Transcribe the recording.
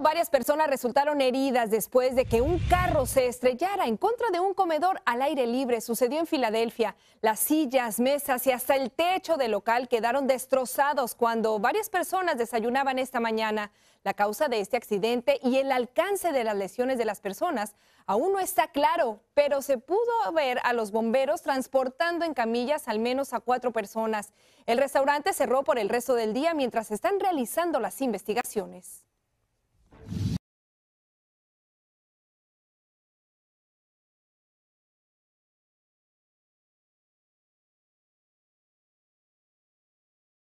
Varias personas resultaron heridas después de que un carro se estrellara en contra de un comedor al aire libre. Sucedió en Filadelfia. Las sillas, mesas y hasta el techo del local quedaron destrozados cuando varias personas desayunaban esta mañana. La causa de este accidente y el alcance de las lesiones de las personas aún no está claro, pero se pudo ver a los bomberos transportando en camillas al menos a cuatro personas. El restaurante cerró por el resto del día mientras están realizando las investigaciones.